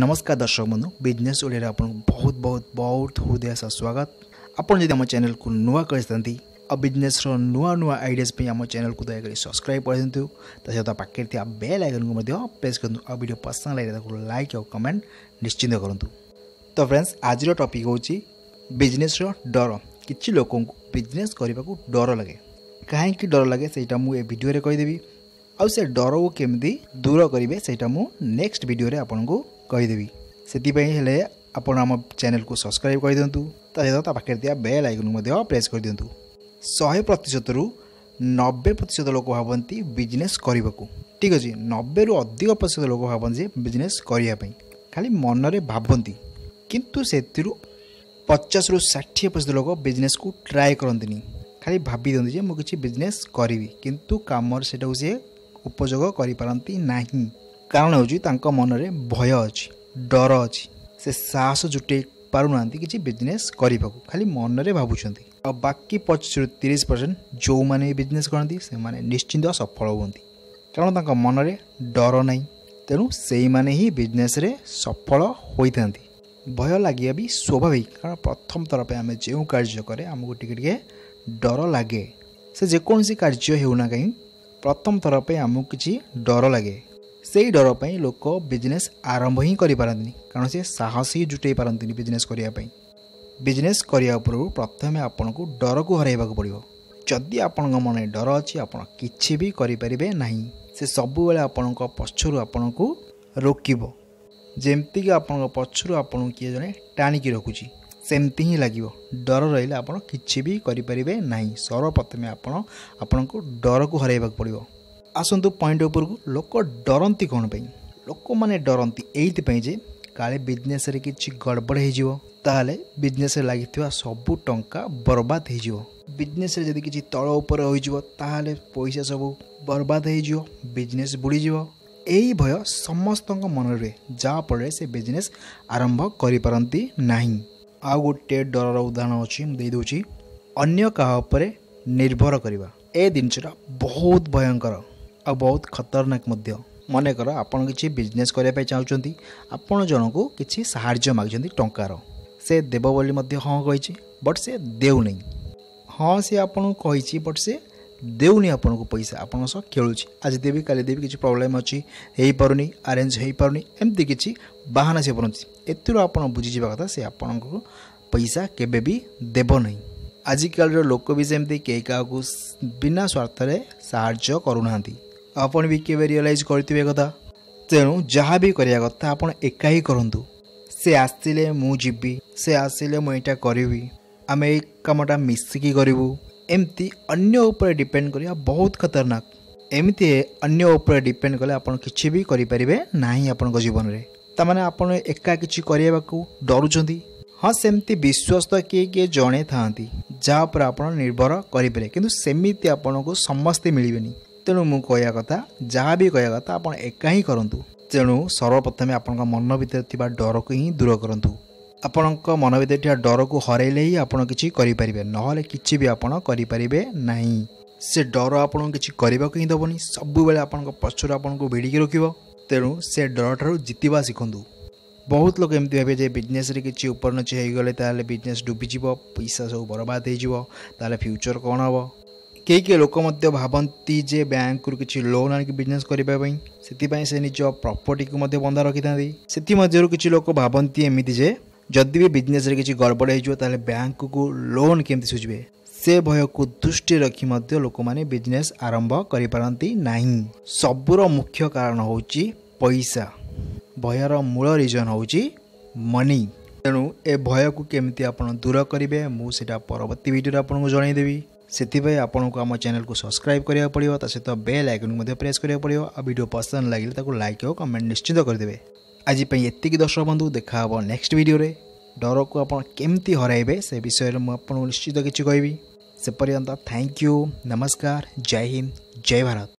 નમસ્કાર દર્શક બંધુ બિઝનેસ ઓડિયારે આપણું ବହୁତ ବହୁତ ବହୁତ ହୃଦୟ ସ୍ୱାଗତ ଆପଣ ଯଦି ଆମ ଚ୍ୟାନେଲକୁ ନୂଆ କରିଛନ୍ତି ଆଉ ବିଜନେସ୍ର ନୂଆ ନୂଆ ଆଇଡ଼ିଆସ୍ ପାଇଁ ଆମ ଚ୍ୟାନେଲକୁ ଦୟାକରି ସବସ୍କ୍ରାଇବ୍ କରିଦିଅନ୍ତୁ ତା ସହିତ ପାଖରେ ଥିବା ବେଲ୍ ଆଇକନ୍କୁ ମଧ୍ୟ ପ୍ରେସ୍ କରନ୍ତୁ ଆଉ ଭିଡ଼ିଓ ପସନ୍ଦ ଲାଗିଲେ ତାକୁ ଲାଇକ୍ ଆଉ କମେଣ୍ଟ ନିଶ୍ଚିନ୍ତ କରନ୍ତୁ ତ ଫ୍ରେଣ୍ଡସ୍ ଆଜିର ଟପିକ୍ ହେଉଛି ବିଜନେସ୍ର ଡର କିଛି ଲୋକଙ୍କୁ ବିଜନେସ୍ କରିବାକୁ ଡର ଲାଗେ କାହିଁକି ଡର ଲାଗେ ସେଇଟା ମୁଁ ଏ ଭିଡ଼ିଓରେ କହିଦେବି ଆଉ ସେ ଡରକୁ କେମିତି ଦୂର କରିବେ ସେଇଟା ମୁଁ ନେକ୍ସଟ ଭିଡ଼ିଓରେ ଆପଣଙ୍କୁ କହିଦେବି ସେଥିପାଇଁ ହେଲେ ଆପଣ ଆମ ଚ୍ୟାନେଲକୁ ସବସ୍କ୍ରାଇବ୍ କରିଦିଅନ୍ତୁ ତା ସହିତ ତା ପାଖରେ ଥିବା ବେଲ୍ ଆଇକନକୁ ମଧ୍ୟ ପ୍ରେସ୍ କରିଦିଅନ୍ତୁ ଶହେ ପ୍ରତିଶତରୁ ନବେ ପ୍ରତିଶତ ଲୋକ ଭାବନ୍ତି ବିଜନେସ୍ କରିବାକୁ ଠିକ୍ ଅଛି ନବେରୁ ଅଧିକ ପ୍ରତିଶତ ଲୋକ ଭାବନ୍ତି ଯେ ବିଜନେସ୍ କରିବା ପାଇଁ ଖାଲି ମନରେ ଭାବନ୍ତି କିନ୍ତୁ ସେଥିରୁ ପଚାଶରୁ ଷାଠିଏ ପ୍ରତିଶତ ଲୋକ ବିଜନେସ୍କୁ ଟ୍ରାଏ କରନ୍ତିନି ଖାଲି ଭାବିଦିଅନ୍ତି ଯେ ମୁଁ କିଛି ବିଜନେସ୍ କରିବି କିନ୍ତୁ କାମରେ ସେଇଟାକୁ ସିଏ ଉପଯୋଗ କରିପାରନ୍ତି ନାହିଁ କାରଣ ହେଉଛି ତାଙ୍କ ମନରେ ଭୟ ଅଛି ଡର ଅଛି ସେ ସାହସ ଜୁଟେଇ ପାରୁନାହାନ୍ତି କିଛି ବିଜନେସ୍ କରିବାକୁ ଖାଲି ମନରେ ଭାବୁଛନ୍ତି ଆଉ ବାକି ପଚିଶରୁ ତିରିଶ ପରସେଣ୍ଟ ଯେଉଁମାନେ ବିଜନେସ୍ କରନ୍ତି ସେମାନେ ନିଶ୍ଚିନ୍ତ ସଫଳ ହୁଅନ୍ତି କାରଣ ତାଙ୍କ ମନରେ ଡର ନାହିଁ ତେଣୁ ସେଇମାନେ ହିଁ ବିଜନେସ୍ରେ ସଫଳ ହୋଇଥାନ୍ତି ଭୟ ଲାଗିବା ବି ସ୍ୱାଭାବିକ କାରଣ ପ୍ରଥମ ଥର ପାଇଁ ଆମେ ଯେଉଁ କାର୍ଯ୍ୟ କରେ ଆମକୁ ଟିକେ ଟିକେ ଡର ଲାଗେ ସେ ଯେକୌଣସି କାର୍ଯ୍ୟ ହେଉନା କାହିଁ ପ୍ରଥମ ଥର ପାଇଁ ଆମକୁ କିଛି ଡର ଲାଗେ ସେଇ ଡର ପାଇଁ ଲୋକ ବିଜନେସ୍ ଆରମ୍ଭ ହିଁ କରିପାରନ୍ତିନି କାରଣ ସେ ସାହସ ହିଁ ଜୁଟେଇ ପାରନ୍ତିନି ବିଜନେସ୍ କରିବା ପାଇଁ ବିଜନେସ୍ କରିବା ପୂର୍ବରୁ ପ୍ରଥମେ ଆପଣଙ୍କୁ ଡରକୁ ହରାଇବାକୁ ପଡ଼ିବ ଯଦି ଆପଣଙ୍କ ମନରେ ଡର ଅଛି ଆପଣ କିଛି ବି କରିପାରିବେ ନାହିଁ ସେ ସବୁବେଳେ ଆପଣଙ୍କ ପଛରୁ ଆପଣଙ୍କୁ ରୋକିବ ଯେମିତିକି ଆପଣଙ୍କ ପଛରୁ ଆପଣଙ୍କୁ କିଏ ଜଣେ ଟାଣିକି ରଖୁଛି ସେମିତି ହିଁ ଲାଗିବ ଡର ରହିଲେ ଆପଣ କିଛି ବି କରିପାରିବେ ନାହିଁ ସର୍ବପ୍ରଥମେ ଆପଣ ଆପଣଙ୍କୁ ଡରକୁ ହରାଇବାକୁ ପଡ଼ିବ ଆସନ୍ତୁ ପଏଣ୍ଟ ଉପରକୁ ଲୋକ ଡରନ୍ତି କ'ଣ ପାଇଁ ଲୋକମାନେ ଡରନ୍ତି ଏଇଥିପାଇଁ ଯେ କାଳେ ବିଜନେସ୍ରେ କିଛି ଗଡ଼ବଡ଼ ହେଇଯିବ ତାହେଲେ ବିଜନେସ୍ରେ ଲାଗିଥିବା ସବୁ ଟଙ୍କା ବରବାଦ ହେଇଯିବ ବିଜନେସ୍ରେ ଯଦି କିଛି ତଳ ଉପରେ ହୋଇଯିବ ତାହେଲେ ପଇସା ସବୁ ବରବାଦ ହେଇଯିବ ବିଜନେସ୍ ବୁଡ଼ିଯିବ ଏହି ଭୟ ସମସ୍ତଙ୍କ ମନରେ ରୁହେ ଯାହାଫଳରେ ସେ ବିଜନେସ୍ ଆରମ୍ଭ କରିପାରନ୍ତି ନାହିଁ ଆଉ ଗୋଟିଏ ଡରର ଉଦାହରଣ ଅଛି ମୁଁ ଦେଇଦେଉଛି ଅନ୍ୟ କାହା ଉପରେ ନିର୍ଭର କରିବା ଏ ଜିନିଷଟା ବହୁତ ଭୟଙ୍କର ଆଉ ବହୁତ ଖତରନାକ ମଧ୍ୟ ମନେକର ଆପଣ କିଛି ବିଜନେସ୍ କରିବା ପାଇଁ ଚାହୁଁଛନ୍ତି ଆପଣ ଜଣଙ୍କୁ କିଛି ସାହାଯ୍ୟ ମାଗୁଛନ୍ତି ଟଙ୍କାର ସେ ଦେବ ବୋଲି ମଧ୍ୟ ହଁ କହିଛି ବଟ୍ ସେ ଦେଉନି ହଁ ସେ ଆପଣଙ୍କୁ କହିଛି ବଟ୍ ସେ ଦେଉନି ଆପଣଙ୍କୁ ପଇସା ଆପଣଙ୍କ ସହ ଖେଳୁଛି ଆଜି ଦେବି କାଲି ଦେବି କିଛି ପ୍ରୋବ୍ଲେମ୍ ଅଛି ହେଇପାରୁନି ଆରେଞ୍ଜ ହେଇପାରୁନି ଏମିତି କିଛି ବାହାନା ସେ ବନଉଛି ଏଥିରୁ ଆପଣ ବୁଝିଯିବା କଥା ସେ ଆପଣଙ୍କୁ ପଇସା କେବେ ବି ଦେବ ନାହିଁ ଆଜିକାଲିର ଲୋକ ବି ସେମିତି କେହି କାହାକୁ ବିନା ସ୍ୱାର୍ଥରେ ସାହାଯ୍ୟ କରୁନାହାନ୍ତି ଆପଣ ବି କେବେ ରିଅଲାଇଜ୍ କରିଥିବେ କଥା ତେଣୁ ଯାହା ବି କରିବା କଥା ଆପଣ ଏକା ହିଁ କରନ୍ତୁ ସେ ଆସିଲେ ମୁଁ ଯିବି ସେ ଆସିଲେ ମୁଁ ଏଇଟା କରିବି ଆମେ ଏଇ କାମଟା ମିଶିକି କରିବୁ ଏମିତି ଅନ୍ୟ ଉପରେ ଡିପେଣ୍ଡ କରିବା ବହୁତ ଖତରନାକ ଏମିତି ଅନ୍ୟ ଉପରେ ଡିପେଣ୍ଡ କଲେ ଆପଣ କିଛି ବି କରିପାରିବେ ନାହିଁ ଆପଣଙ୍କ ଜୀବନରେ ତାମାନେ ଆପଣ ଏକା କିଛି କରିବାକୁ ଡରୁଛନ୍ତି ହଁ ସେମିତି ବିଶ୍ୱସ୍ତ କିଏ କିଏ ଜଣେଇଥାନ୍ତି ଯାହା ଉପରେ ଆପଣ ନିର୍ଭର କରିପାରିବେ କିନ୍ତୁ ସେମିତି ଆପଣଙ୍କୁ ସମସ୍ତେ ମିଳିବେନି ତେଣୁ ମୁଁ କହିବା କଥା ଯାହା ବି କହିବା କଥା ଆପଣ ଏକା ହିଁ କରନ୍ତୁ ତେଣୁ ସର୍ବପ୍ରଥମେ ଆପଣଙ୍କ ମନ ଭିତରେ ଥିବା ଡରକୁ ହିଁ ଦୂର କରନ୍ତୁ ଆପଣଙ୍କ ମନ ଭିତରେ ଥିବା ଡରକୁ ହରାଇଲେ ହିଁ ଆପଣ କିଛି କରିପାରିବେ ନହେଲେ କିଛି ବି ଆପଣ କରିପାରିବେ ନାହିଁ ସେ ଡର ଆପଣଙ୍କୁ କିଛି କରିବାକୁ ହିଁ ଦେବନି ସବୁବେଳେ ଆପଣଙ୍କ ପଛରୁ ଆପଣଙ୍କୁ ଭିଡ଼ିକି ରଖିବ ତେଣୁ ସେ ଡରଠାରୁ ଜିତିବା ଶିଖନ୍ତୁ ବହୁତ ଲୋକ ଏମିତି ଭାବିବେ ଯେ ବିଜନେସ୍ରେ କିଛି ଉପରନଚି ହୋଇଗଲେ ତାହେଲେ ବିଜନେସ୍ ଡୁବିଯିବ ପଇସା ସବୁ ବରବାଦ ହୋଇଯିବ ତାହେଲେ ଫ୍ୟୁଚର୍ କ'ଣ ହେବ କେହି କେହି ଲୋକ ମଧ୍ୟ ଭାବନ୍ତି ଯେ ବ୍ୟାଙ୍କରୁ କିଛି ଲୋନ୍ ଆଣିକି ବିଜନେସ୍ କରିବା ପାଇଁ ସେଥିପାଇଁ ସେ ନିଜ ପ୍ରପର୍ଟିକୁ ମଧ୍ୟ ବନ୍ଧା ରଖିଥାନ୍ତି ସେଥିମଧ୍ୟରୁ କିଛି ଲୋକ ଭାବନ୍ତି ଏମିତି ଯେ ଯଦି ବି ବିଜନେସ୍ରେ କିଛି ଗଡ଼ବଡ଼ ହେଇଯିବ ତାହେଲେ ବ୍ୟାଙ୍କକୁ ଲୋନ୍ କେମିତି ସୁଝିବେ ସେ ଭୟକୁ ଦୃଷ୍ଟିରେ ରଖି ମଧ୍ୟ ଲୋକମାନେ ବିଜନେସ୍ ଆରମ୍ଭ କରିପାରନ୍ତି ନାହିଁ ସବୁର ମୁଖ୍ୟ କାରଣ ହେଉଛି ପଇସା ଭୟର ମୂଳ ରିଜନ୍ ହେଉଛି ମନି ତେଣୁ ଏ ଭୟକୁ କେମିତି ଆପଣ ଦୂର କରିବେ ମୁଁ ସେଇଟା ପରବର୍ତ୍ତୀ ଭିଡ଼ିଓରେ ଆପଣଙ୍କୁ ଜଣାଇଦେବି ସେଥିପାଇଁ ଆପଣଙ୍କୁ ଆମ ଚ୍ୟାନେଲକୁ ସବସ୍କ୍ରାଇବ୍ କରିବାକୁ ପଡ଼ିବ ତା ସହିତ ବେଲ୍ ଆଇକନ୍କୁ ମଧ୍ୟ ପ୍ରେସ୍ କରିବାକୁ ପଡ଼ିବ ଆଉ ଭିଡ଼ିଓ ପସନ୍ଦ ଲାଗିଲେ ତାକୁ ଲାଇକ୍ ଓ କମେଣ୍ଟ ନିଶ୍ଚିତ କରିଦେବେ ଆଜି ପାଇଁ ଏତିକି ଦର୍ଶକ ବନ୍ଧୁ ଦେଖାହେବ ନେକ୍ସଟ ଭିଡ଼ିଓରେ ଡରକୁ ଆପଣ କେମିତି ହରାଇବେ ସେ ବିଷୟରେ ମୁଁ ଆପଣଙ୍କୁ ନିଶ୍ଚିତ କିଛି କହିବି ସେ ପର୍ଯ୍ୟନ୍ତ ଥ୍ୟାଙ୍କ ୟୁ ନମସ୍କାର ଜୟ ହିନ୍ଦ ଜୟ ଭାରତ